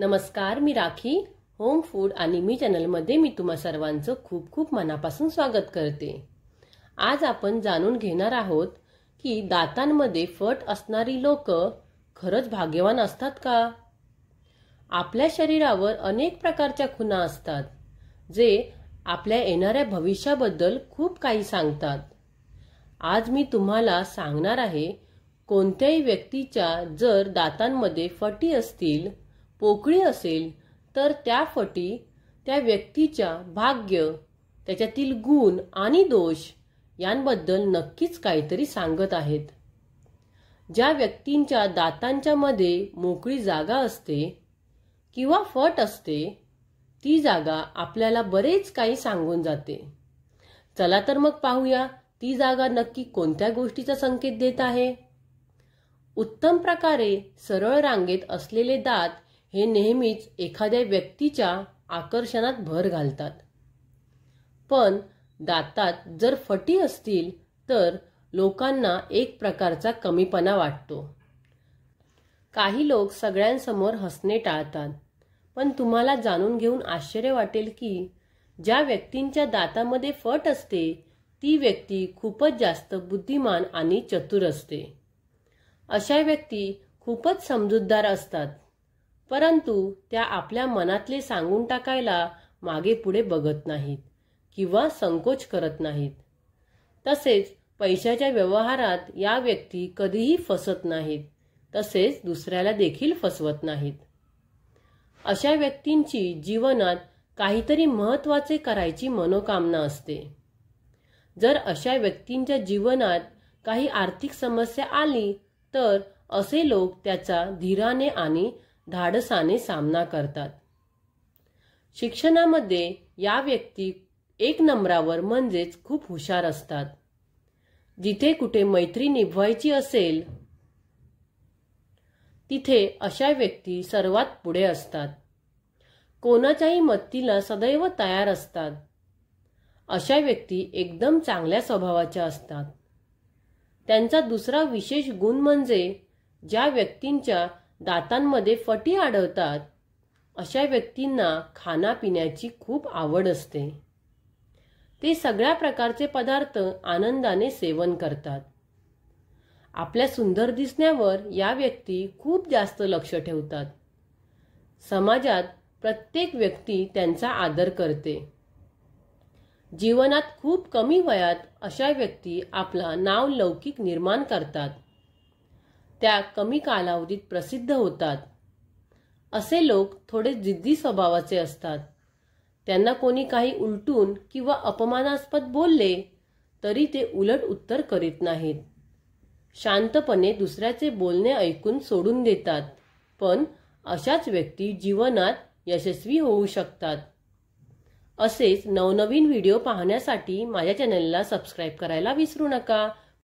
नमस्कार मी rakhi home food आणि मी चॅनलमध्ये मी तुम्हा सर्वांचं खूप खूप मनापासून स्वागत करते आज आपण जाणून घेणार आहोत की दातांमध्ये फट असणारी लोक खरंच भाग्यवान असतात का आपल्या शरीरावर अनेक प्रकारच्या खुणा असतात जे आपल्या येणाऱ्या भविष्याबद्दल खूप काही सांगतात आज मी तुम्हाला सांगणार आहे कोणत्याही व्यक्तीच्या जर दातांमध्ये फटी असतील पोकळी असेल तर त्या फटी त्या व्यक्तीच्या भाग्य त्याच्यातील गुण आणि दोष यांबद्दल नक्कीच काहीतरी सांगत आहेत ज्या व्यक्तींच्या दातांच्या मध्ये मोकळी जागा असते किंवा फट असते ती जागा आपल्याला बरेच काही सांगून जाते चला तर मग पाहूया ती जागा नक्की कोणत्या गोष्टीचा संकेत देत आहे उत्तम प्रकारे सरळ रांगेत असलेले दात हे नेहमीच एखाद्या व्यक्तीच्या आकर्षणात भर घालतात पण दातात जर फटी असतील तर लोकांना एक प्रकारचा कमीपणा वाटतो काही लोक सगळ्यांसमोर हसणे टाळतात पण तुम्हाला जाणून घेऊन आश्चर्य वाटेल की ज्या व्यक्तींच्या दातामध्ये फट असते ती व्यक्ती खूपच जास्त बुद्धिमान आणि चतुर असते अशा व्यक्ती खूपच समजूतदार असतात परंतु त्या आपल्या मनातले सांगून टाकायला मागे पुढे बघत नाहीत किंवा संकोच करत नाहीत तसेच पैशाच्या व्यवहारात या व्यक्ती कधीही फसत नाहीत तसेच दुसऱ्याला देखील फसवत नाहीत अशा व्यक्तींची जीवनात काहीतरी महत्वाचे करायची मनोकामना असते जर अशा व्यक्तींच्या जीवनात काही आर्थिक समस्या आली तर असे लोक त्याचा धीराने आणि धाडसाने सामना करतात शिक्षणामध्ये या व्यक्ती एक नंबरावर म्हणजेच खूप हुशार असतात जिथे कुठे मैत्री निभवायची असेल तिथे अशा व्यक्ती सर्वात पुढे असतात कोणाच्याही मत्तीला सदैव तयार असतात अशा व्यक्ती एकदम चांगल्या स्वभावाच्या असतात त्यांचा दुसरा विशेष गुण म्हणजे ज्या व्यक्तींच्या दातांमध्ये फटी आढळतात अशा व्यक्तींना खाण्यापिण्याची खूप आवड असते ते सगळ्या प्रकारचे पदार्थ आनंदाने सेवन करतात आपल्या सुंदर दिसण्यावर या व्यक्ती खूप जास्त लक्ष ठेवतात समाजात प्रत्येक व्यक्ती त्यांचा आदर करते जीवनात खूप कमी वयात अशा व्यक्ती आपला नाव लौकिक निर्माण करतात त्या कमी कालावधीत प्रसिद्ध होतात असे लोक थोडे जिद्दी स्वभावाचे असतात त्यांना कोणी काही उलटून किंवा अपमानास्पद बोलले तरी ते उलट उत्तर करीत नाहीत शांतपणे दुसऱ्याचे बोलणे ऐकून सोडून देतात पण अशाच व्यक्ती जीवनात यशस्वी होऊ शकतात असेच नवनवीन व्हिडिओ पाहण्यासाठी माझ्या चॅनलला सबस्क्राईब करायला विसरू नका